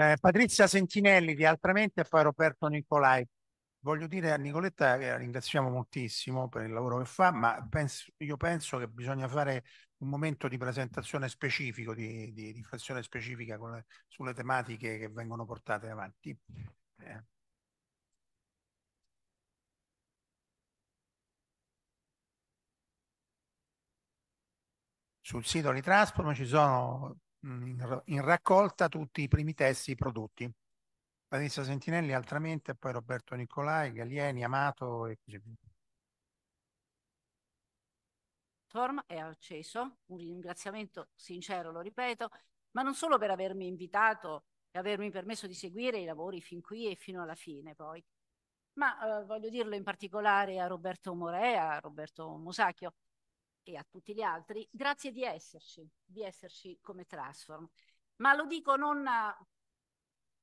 Eh, Patrizia Sentinelli di Altramente e poi Roberto Nicolai. Voglio dire a Nicoletta che la ringraziamo moltissimo per il lavoro che fa, ma penso, io penso che bisogna fare un momento di presentazione specifico, di, di riflessione specifica le, sulle tematiche che vengono portate avanti. Eh. Sul sito di Transform ci sono Mm, in, raccolta tutti i primi testi prodotti. Vanessa Sentinelli, altramente, poi Roberto Nicolai, Galieni, Amato e così via. Torm è acceso, un ringraziamento sincero, lo ripeto, ma non solo per avermi invitato e avermi permesso di seguire i lavori fin qui e fino alla fine poi, ma eh, voglio dirlo in particolare a Roberto Morea, a Roberto Musacchio, e a tutti gli altri, grazie di esserci, di esserci come Transform. Ma lo dico non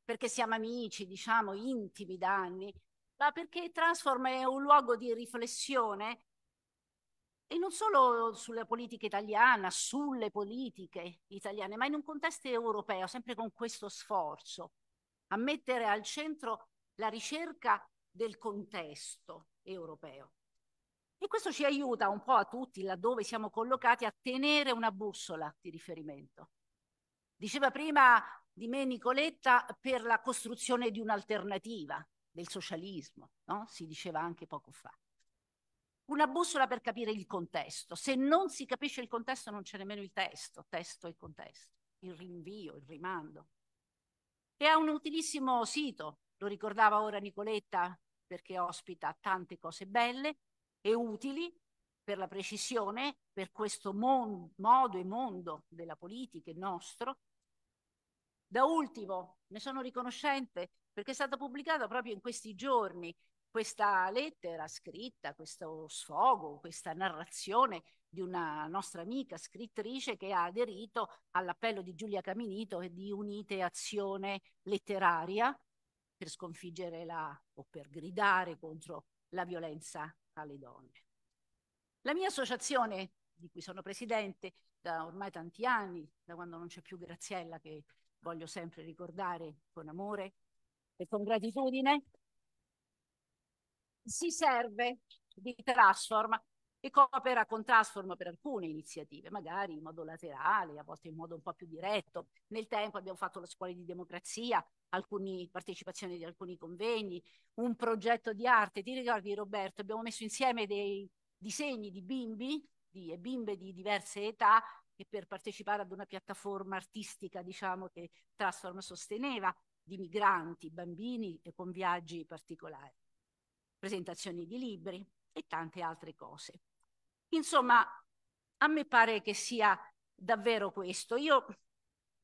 perché siamo amici, diciamo intimi da anni, ma perché Transform è un luogo di riflessione e non solo sulla politica italiana, sulle politiche italiane, ma in un contesto europeo, sempre con questo sforzo, a mettere al centro la ricerca del contesto europeo. E questo ci aiuta un po' a tutti, laddove siamo collocati, a tenere una bussola di riferimento. Diceva prima di me Nicoletta per la costruzione di un'alternativa del socialismo, no? si diceva anche poco fa. Una bussola per capire il contesto. Se non si capisce il contesto non c'è nemmeno il testo, testo e contesto, il rinvio, il rimando. E ha un utilissimo sito, lo ricordava ora Nicoletta perché ospita tante cose belle, e utili per la precisione, per questo mon- modo e mondo della politica nostro. Da ultimo, ne sono riconoscente perché è stata pubblicata proprio in questi giorni questa lettera scritta, questo sfogo, questa narrazione di una nostra amica scrittrice che ha aderito all'appello di Giulia Caminito e di Unite Azione Letteraria per sconfiggere la, o per gridare contro la violenza alle donne. La mia associazione, di cui sono presidente da ormai tanti anni, da quando non c'è più Graziella, che voglio sempre ricordare con amore e con gratitudine, si serve di Transform e coopera con Transform per alcune iniziative, magari in modo laterale, a volte in modo un po' più diretto. Nel tempo abbiamo fatto la scuola di democrazia, alcune partecipazioni di alcuni convegni, un progetto di arte. Ti ricordi Roberto, abbiamo messo insieme dei disegni di bimbi di, e bimbe di diverse età e per partecipare ad una piattaforma artistica diciamo, che Transform sosteneva di migranti, bambini e con viaggi particolari, presentazioni di libri e tante altre cose. Insomma, a me pare che sia davvero questo. Io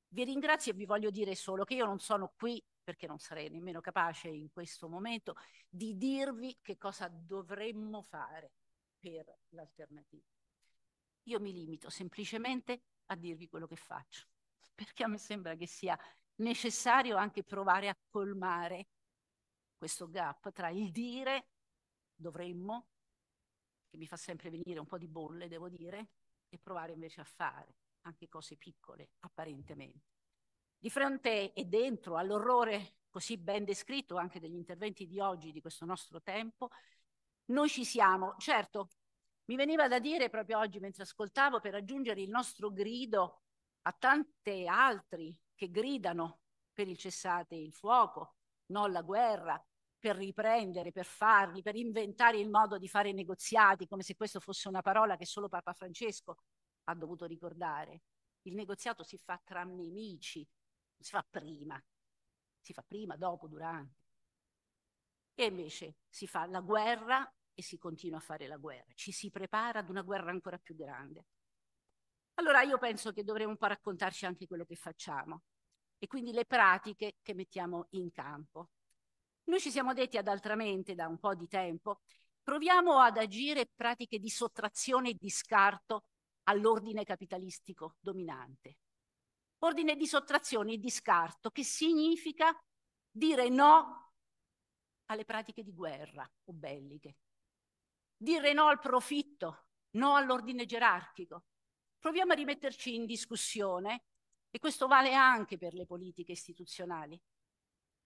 vi ringrazio e vi voglio dire solo che io non sono qui perché non sarei nemmeno capace in questo momento di dirvi che cosa dovremmo fare per l'alternativa. Io mi limito semplicemente a dirvi quello che faccio, perché a me sembra che sia necessario anche provare a colmare questo gap tra il dire dovremmo che mi fa sempre venire un po' di bolle, devo dire, e provare invece a fare anche cose piccole, apparentemente. Di fronte e dentro all'orrore così ben descritto anche degli interventi di oggi, di questo nostro tempo, noi ci siamo. Certo, mi veniva da dire proprio oggi mentre ascoltavo per aggiungere il nostro grido a tanti altri che gridano per il cessate il fuoco, no alla guerra, per riprendere, per farli, per inventare il modo di fare negoziati, come se questa fosse una parola che solo Papa Francesco ha dovuto ricordare. Il negoziato si fa tra nemici, non si fa prima, si fa prima, dopo, durante. E invece si fa la guerra e si continua a fare la guerra, ci si prepara ad una guerra ancora più grande. Allora io penso che dovremmo un po' raccontarci anche quello che facciamo e quindi le pratiche che mettiamo in campo. Noi ci siamo detti ad altramente da un po' di tempo, proviamo ad agire pratiche di sottrazione e di scarto all'ordine capitalistico dominante. Ordine di sottrazione e di scarto che significa dire no alle pratiche di guerra o belliche, dire no al profitto, no all'ordine gerarchico. Proviamo a rimetterci in discussione e questo vale anche per le politiche istituzionali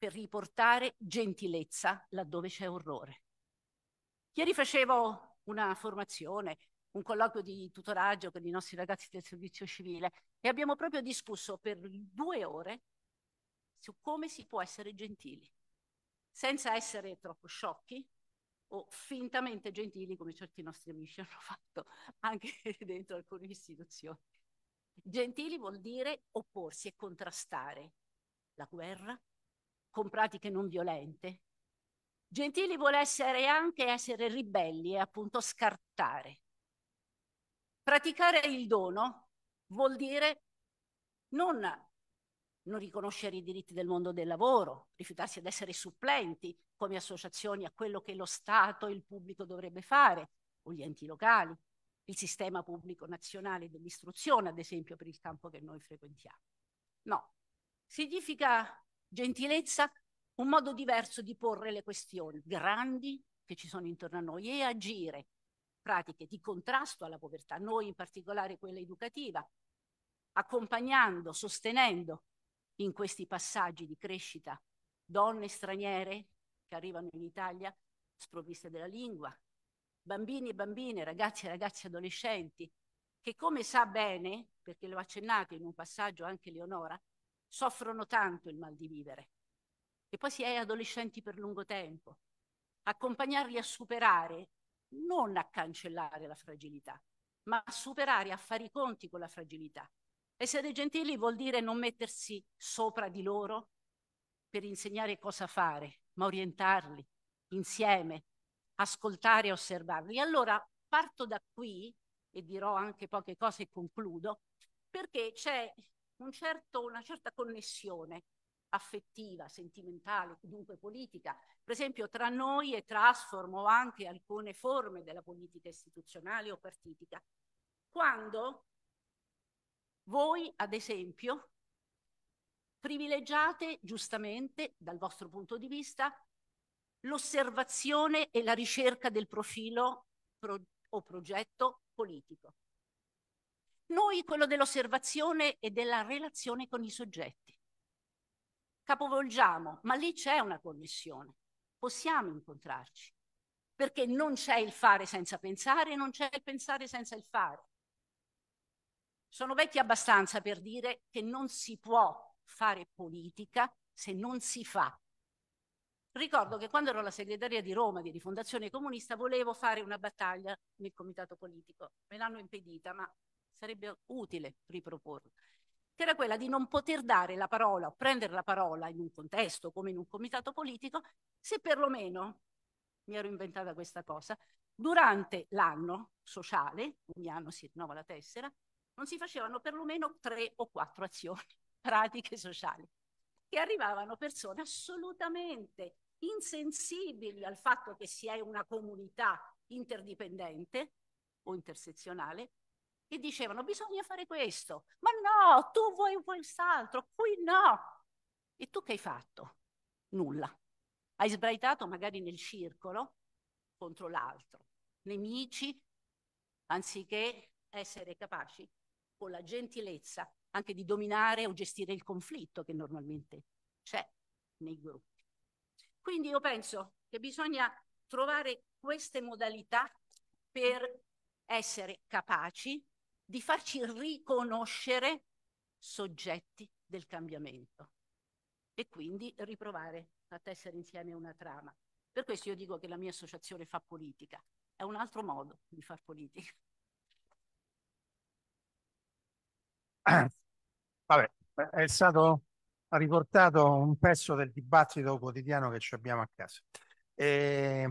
per riportare gentilezza laddove c'è orrore. Ieri facevo una formazione, un colloquio di tutoraggio con i nostri ragazzi del servizio civile e abbiamo proprio discusso per due ore su come si può essere gentili, senza essere troppo sciocchi o fintamente gentili come certi nostri amici hanno fatto anche dentro alcune istituzioni. Gentili vuol dire opporsi e contrastare la guerra, con pratiche non violente. Gentili vuole essere anche essere ribelli e appunto scartare. Praticare il dono vuol dire non, non riconoscere i diritti del mondo del lavoro, rifiutarsi ad essere supplenti come associazioni a quello che lo Stato e il pubblico dovrebbe fare, o gli enti locali, il sistema pubblico nazionale dell'istruzione, ad esempio, per il campo che noi frequentiamo. No, significa gentilezza, un modo diverso di porre le questioni grandi che ci sono intorno a noi e agire pratiche di contrasto alla povertà, noi in particolare quella educativa, accompagnando, sostenendo in questi passaggi di crescita donne straniere che arrivano in Italia sprovviste della lingua, bambini e bambine, ragazzi e ragazze adolescenti, che come sa bene, perché l'ho accennato in un passaggio anche Leonora, soffrono tanto il mal di vivere, E poi si è adolescenti per lungo tempo. Accompagnarli a superare, non a cancellare la fragilità, ma a superare, a fare i conti con la fragilità. Essere gentili vuol dire non mettersi sopra di loro per insegnare cosa fare, ma orientarli insieme, ascoltare e osservarli. Allora parto da qui e dirò anche poche cose e concludo, perché c'è un certo, una certa connessione affettiva, sentimentale, dunque politica, per esempio tra noi e Trasform o anche alcune forme della politica istituzionale o partitica, quando voi, ad esempio, privilegiate giustamente, dal vostro punto di vista, l'osservazione e la ricerca del profilo pro o progetto politico. Noi quello dell'osservazione e della relazione con i soggetti. Capovolgiamo, ma lì c'è una connessione. Possiamo incontrarci, perché non c'è il fare senza pensare, non c'è il pensare senza il fare. Sono vecchi abbastanza per dire che non si può fare politica se non si fa. Ricordo che quando ero la segretaria di Roma di Rifondazione Comunista volevo fare una battaglia nel comitato politico, me l'hanno impedita, ma sarebbe utile riproporla, che era quella di non poter dare la parola o prendere la parola in un contesto come in un comitato politico, se perlomeno, mi ero inventata questa cosa, durante l'anno sociale, ogni anno si rinnova la tessera, non si facevano perlomeno tre o quattro azioni pratiche sociali, che arrivavano persone assolutamente insensibili al fatto che si è una comunità interdipendente o intersezionale che dicevano bisogna fare questo, ma no, tu vuoi quest'altro, qui no. E tu che hai fatto? Nulla. Hai sbraitato magari nel circolo contro l'altro, nemici, anziché essere capaci con la gentilezza anche di dominare o gestire il conflitto che normalmente c'è nei gruppi. Quindi io penso che bisogna trovare queste modalità per essere capaci di farci riconoscere soggetti del cambiamento e quindi riprovare a tessere insieme una trama. Per questo io dico che la mia associazione fa politica, è un altro modo di far politica. Vabbè, è stato riportato un pezzo del dibattito quotidiano che ci abbiamo a casa. E